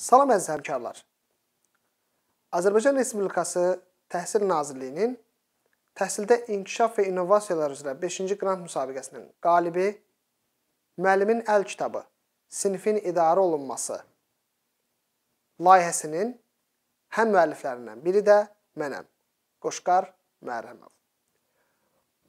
Salam əziz həmkarlar. Azərbaycan Respublikası Təhsil Nazirliyinin Təhsildə İnkişaf və İnnovasiyalar üzrə 5-ci qrant müsabiqəsinin qalibi Müəllimin əl kitabı Sinifin idarə olunması layihəsinin həm müəlliflərindən biri də mənəm, Qoşqar Mərhəmov.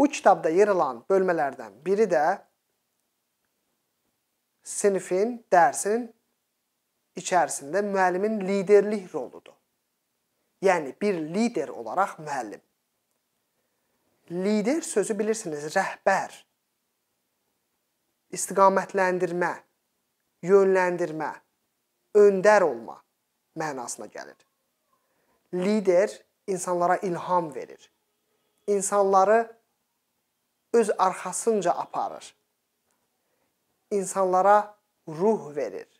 Bu kitabda yer alan bölmələrdən biri də sinifin, dərsin içərisində müəllimin liderlik roludur. Yəni bir lider olaraq müəllim. Lider sözü bilirsiniz, rəhbər, istiqamətləndirmə, yönləndirmə, öndər olma mənasına gəlir. Lider insanlara ilham verir. İnsanları öz arxasınca aparır. İnsanlara ruh verir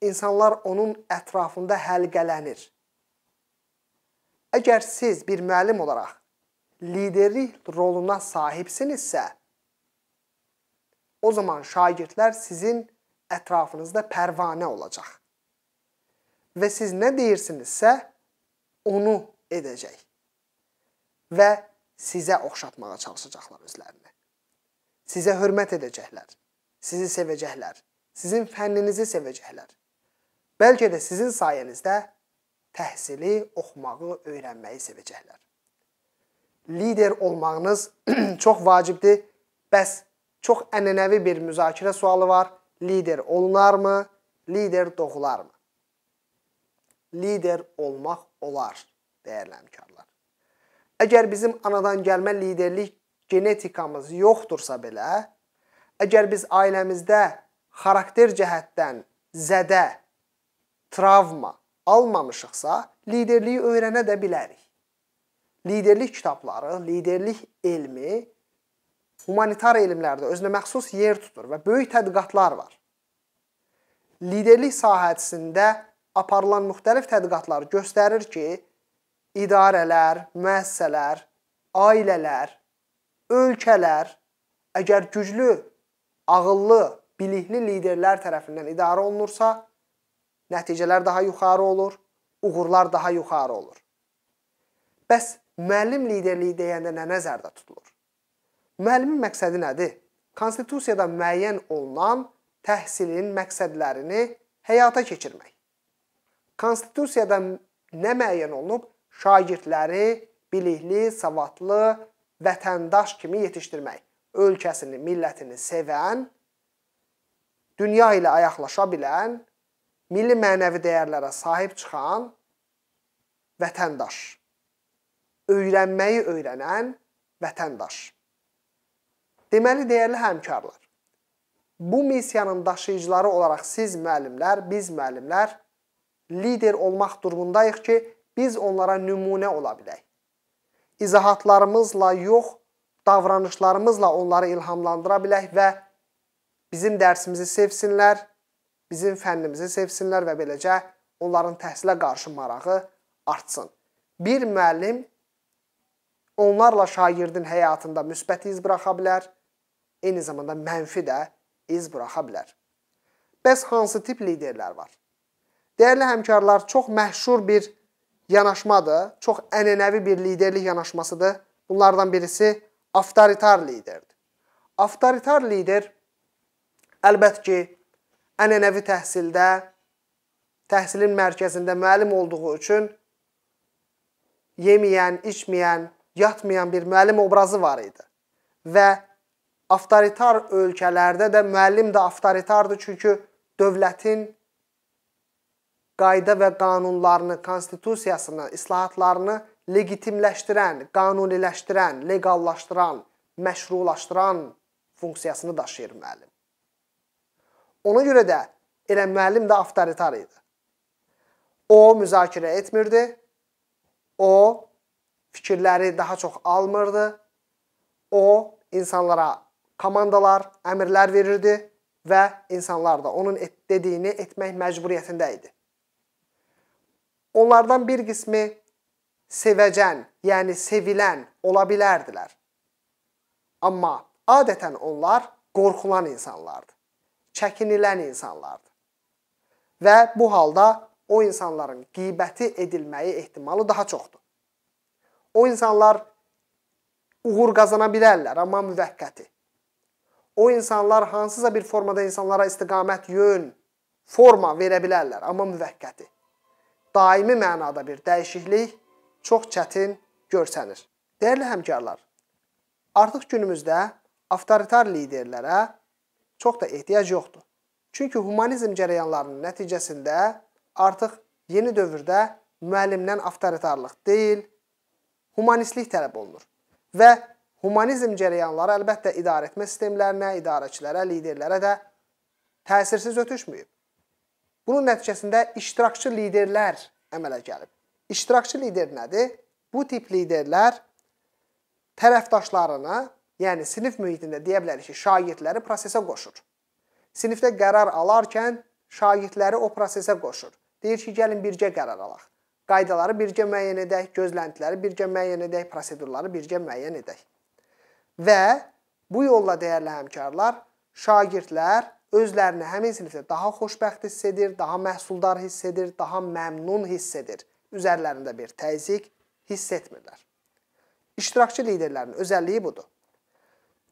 insanlar onun ətrafında həlqələnir. Əgər siz bir müəllim olaraq liderlik roluna sahibsinizsə, o zaman şagirdlər sizin ətrafınızda pərvanə olacaq. Və siz nə deyirsinizsə, onu edəcək. Və sizə oxşatmağa çalışacaqlar özlərini. Sizə hörmət edəcəklər. Sizi sevəcəklər. Sizin fənninizi sevəcəklər. Bəlkə də sizin sayənizdə təhsili, oxumağı, öyrənməyi sevəcəklər. Lider olmağınız çox vacibdir. Bəs çox ənənəvi bir müzakirə sualı var. Lider olunarmı? Lider doğularmı? Lider olmaq olar, dəyərli həmkarlar. Əgər bizim anadan gəlmə liderlik genetikamız yoxdursa belə, əgər biz ailəmizdə xarakter cəhətdən zədə travma almamışıqsa, liderliyi öyrənə də bilərik. Liderlik kitabları, liderlik elmi humanitar elmlərdə özünə məxsus yer tutur və böyük tədqiqatlar var. Liderlik sahəsində aparılan müxtəlif tədqiqatlar göstərir ki, idarələr, müəssisələr, ailələr, ölkələr əgər güclü, ağıllı, bilikli liderlər tərəfindən idarə olunursa, Nəticələr daha yuxarı olur, uğurlar daha yuxarı olur. Bəs müəllim liderliyi deyəndə nə nəzərdə tutulur? Müəllimin məqsədi nədir? Konstitusiyada müəyyən olunan təhsilin məqsədlərini həyata keçirmək. Konstitusiyada nə müəyyən olunub? Şagirdləri bilikli, savadlı vətəndaş kimi yetişdirmək, ölkəsini, millətini sevən, dünya ilə ayaqlaşa bilən milli mənəvi dəyərlərə sahib çıxan vətəndaş. Öyrənməyi öyrənən vətəndaş. Deməli, dəyərli həmkarlar, bu missiyanın daşıyıcıları olaraq siz müəllimlər, biz müəllimlər lider olmaq durumundayıq ki, biz onlara nümunə ola bilək. İzahatlarımızla yox, davranışlarımızla onları ilhamlandıra bilək və bizim dərsimizi sevsinlər, bizim fənnimizi sevsinlər və beləcə onların təhsilə qarşı marağı artsın. Bir müəllim onlarla şagirdin həyatında müsbət iz buraxa bilər, eyni zamanda mənfi də iz buraxa bilər. Bəs hansı tip liderlər var? Dəyərli həmkarlar, çox məşhur bir yanaşmadır, çox ənənəvi bir liderlik yanaşmasıdır. Bunlardan birisi avtoritar liderdir. Avtoritar lider əlbəttə ki, ənənəvi təhsildə, təhsilin mərkəzində müəllim olduğu üçün yeməyən, içməyən, yatmayan bir müəllim obrazı var idi. Və avtoritar ölkələrdə də müəllim də avtoritardır, çünki dövlətin qayda və qanunlarını, konstitusiyasını, islahatlarını legitimləşdirən, qanuniləşdirən, leqallaşdıran, məşrulaşdıran funksiyasını daşıyır müəllim. Ona görə də elə müəllim də avtoritar idi. O müzakirə etmirdi. O fikirləri daha çox almırdı. O insanlara komandalar, əmrlər verirdi və insanlar da onun et dediyini etmək məcburiyyətində idi. Onlardan bir qismi sevəcən, yəni sevilən ola bilərdilər. Amma adətən onlar qorxulan insanlardı çəkinilən insanlardır. Və bu halda o insanların qiybəti edilməyi ehtimalı daha çoxdur. O insanlar uğur qazana bilərlər, amma müvəqqəti. O insanlar hansısa bir formada insanlara istiqamət, yön, forma verə bilərlər, amma müvəqqəti. Daimi mənada bir dəyişiklik çox çətin görsənir. Dəyərli həmkarlar, artıq günümüzdə avtoritar liderlərə çox da ehtiyac yoxdur. Çünki humanizm cərəyanlarının nəticəsində artıq yeni dövrdə müəllimdən avtoritarlıq deyil, humanistlik tələb olunur. Və humanizm cərəyanları əlbəttə idarəetmə sistemlərinə, idarəçilərə, liderlərə də təsirsiz ötüşməyib. Bunun nəticəsində iştirakçı liderlər əmələ gəlib. İştirakçı lider nədir? Bu tip liderlər tərəfdaşlarını Yəni sinif mühitində deyə bilərik ki, şagirdləri prosesə qoşur. Sinifdə qərar alarkən şagirdləri o prosesə qoşur. Deyir ki, gəlin birgə qərar alaq. Qaydaları birgə müəyyən edək, gözləntiləri birgə müəyyən edək, prosedurları birgə müəyyən edək. Və bu yolla dəyərli həmkarlar, şagirdlər özlərini həmin sinifdə daha xoşbəxt hiss edir, daha məhsuldar hiss edir, daha məmnun hiss edir. Üzərlərində bir təzyiq hiss etmirlər. İştirakçı liderlərin özəlliyi budur.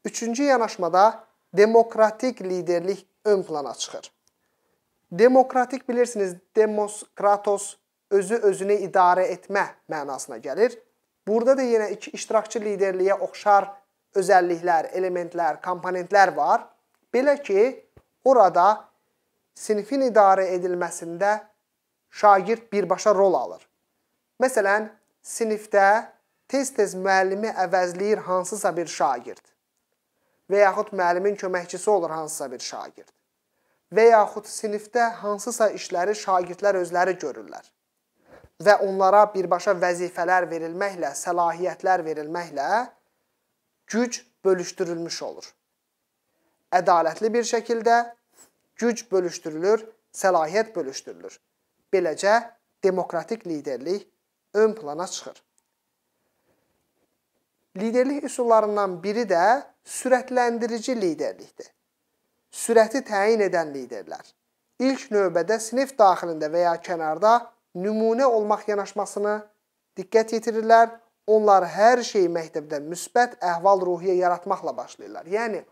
Üçüncü yanaşmada demokratik liderlik ön plana çıxır. Demokratik bilirsiniz, demos, kratos, özü özünü idarə etmə mənasına gəlir. Burada da yenə iki iştirakçı liderliyə oxşar özəlliklər, elementlər, komponentlər var. Belə ki, orada sinfin idarə edilməsində şagird birbaşa rol alır. Məsələn, sinifdə tez-tez müəllimi əvəzləyir hansısa bir şagird və yaxud müəllimin köməkçisi olur hansısa bir şagird. Və yaxud sinifdə hansısa işləri şagirdlər özləri görürlər. Və onlara birbaşa vəzifələr verilməklə, səlahiyyətlər verilməklə güc bölüşdürülmüş olur. Ədalətli bir şəkildə güc bölüşdürülür, səlahiyyət bölüşdürülür. Beləcə demokratik liderlik ön plana çıxır. Liderlik üsullarından biri də sürətləndirici liderlikdir. Sürəti təyin edən liderlər ilk növbədə sinif daxilində və ya kənarda nümunə olmaq yanaşmasını diqqət yetirirlər. Onlar hər şeyi məktəbdə müsbət əhval-ruhiyyə yaratmaqla başlayırlar. Yəni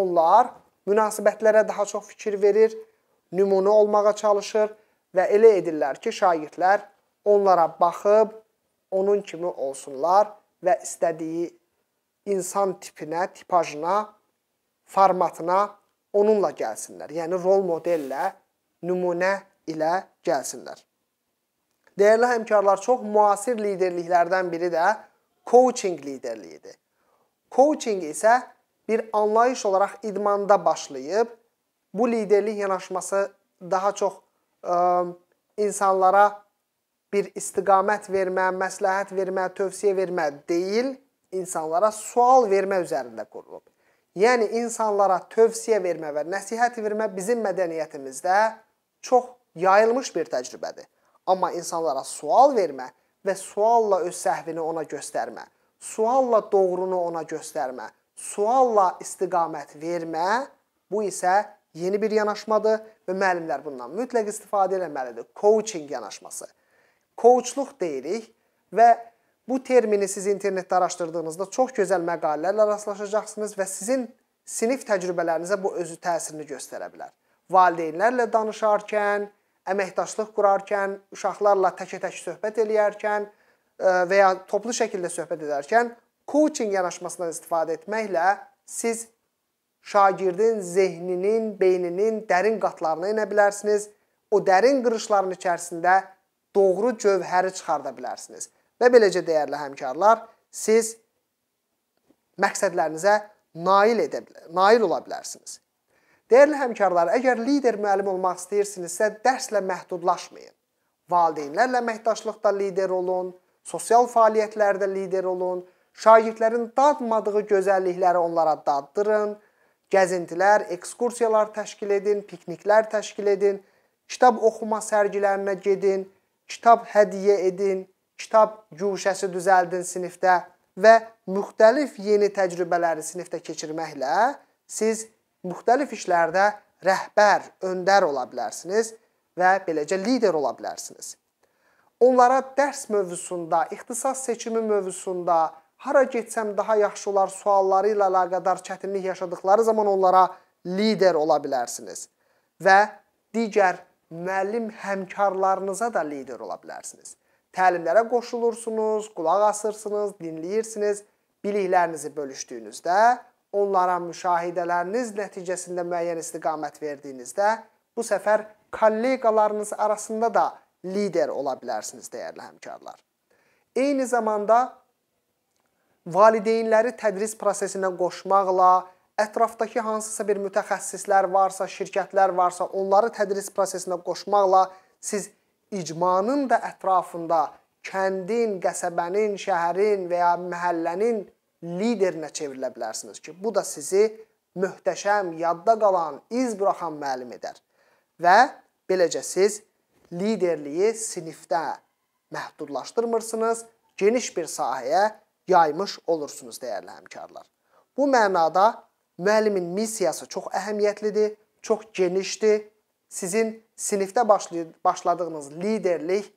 onlar münasibətlərə daha çox fikir verir, nümunə olmağa çalışır və elə edirlər ki, şagirdlər onlara baxıb onun kimi olsunlar və istədiyi insan tipinə, tipajına, formatına onunla gəlsinlər. Yəni rol modellə, nümunə ilə gəlsinlər. Dəyərli həmkarlar, çox müasir liderliklərdən biri də coaching liderliyidir. Coaching isə bir anlayış olaraq idmanda başlayıb bu liderlik yanaşması daha çox ə, insanlara bir istiqamət vermə, məsləhət vermə, tövsiyə vermə deyil, insanlara sual vermə üzərində qurulub. Yəni insanlara tövsiyə vermə və nəsihət vermə bizim mədəniyyətimizdə çox yayılmış bir təcrübədir. Amma insanlara sual vermə və sualla öz səhvini ona göstərmə, sualla doğrunu ona göstərmə, sualla istiqamət vermə bu isə yeni bir yanaşmadır və müəllimlər bundan mütləq istifadə etməlidir. Coaching yanaşması coachluq deyirik və bu termini siz internetdə araşdırdığınızda çox gözəl məqalələrlə rastlaşacaqsınız və sizin sinif təcrübələrinizə bu özü təsirini göstərə bilər. Valideynlərlə danışarkən, əməkdaşlıq qurarkən, uşaqlarla təkə-tək -tək söhbət eləyərkən e, və ya toplu şəkildə söhbət edərkən coaching yanaşmasından istifadə etməklə siz şagirdin zehninin, beyninin dərin qatlarına enə bilərsiniz. O dərin qırışların içərisində doğru cövhəri çıxarda bilərsiniz. Və beləcə dəyərli həmkarlar, siz məqsədlərinizə nail edə nail ola bilərsiniz. Dəyərli həmkarlar, əgər lider müəllim olmaq istəyirsinizsə, dərslə məhdudlaşmayın. Valideynlərlə əməkdaşlıqda lider olun, sosial fəaliyyətlərdə lider olun, şagirdlərin dadmadığı gözəllikləri onlara daddırın, gəzintilər, ekskursiyalar təşkil edin, pikniklər təşkil edin, kitab oxuma sərgilərinə gedin, kitab hədiyyə edin, kitab güşəsi düzəldin sinifdə və müxtəlif yeni təcrübələri sinifdə keçirməklə siz müxtəlif işlərdə rəhbər, öndər ola bilərsiniz və beləcə lider ola bilərsiniz. Onlara dərs mövzusunda, ixtisas seçimi mövzusunda hara getsəm daha yaxşı olar sualları ilə əlaqədar çətinlik yaşadıkları zaman onlara lider ola bilərsiniz və digər müəllim həmkarlarınıza da lider ola bilərsiniz. Təlimlərə qoşulursunuz, qulaq asırsınız, dinləyirsiniz. Biliklərinizi bölüşdüyünüzdə, onlara müşahidələriniz nəticəsində müəyyən istiqamət verdiyinizdə, bu səfər kolleqalarınız arasında da lider ola bilərsiniz dəyərli həmkarlar. Eyni zamanda valideynləri tədris prosesinə qoşmaqla ətrafdakı hansısa bir mütəxəssislər varsa, şirkətlər varsa, onları tədris prosesinə qoşmaqla siz icmanın da ətrafında kəndin, qəsəbənin, şəhərin və ya məhəllənin liderinə çevrilə bilərsiniz ki, bu da sizi möhtəşəm, yadda qalan, iz buraxan müəllim edər. Və beləcə siz liderliyi sinifdə məhdudlaşdırmırsınız, geniş bir sahəyə yaymış olursunuz dəyərli həmkarlar. Bu mənada müəllimin missiyası çox əhəmiyyətlidir, çox genişdir. Sizin sinifdə başladığınız liderlik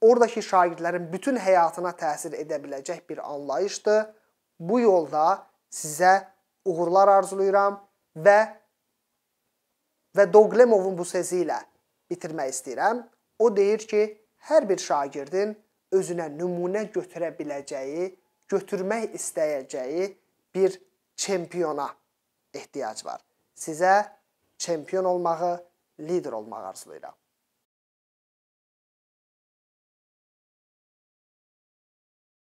oradakı şagirdlərin bütün həyatına təsir edə biləcək bir anlayışdır. Bu yolda sizə uğurlar arzulayıram və və Doglemovun bu sözü ilə bitirmək istəyirəm. O deyir ki, hər bir şagirdin özünə nümunə götürə biləcəyi, götürmək istəyəcəyi bir çempiona ehtiyac var. Sizə çempion olmağı, lider olmağı arzulayıram.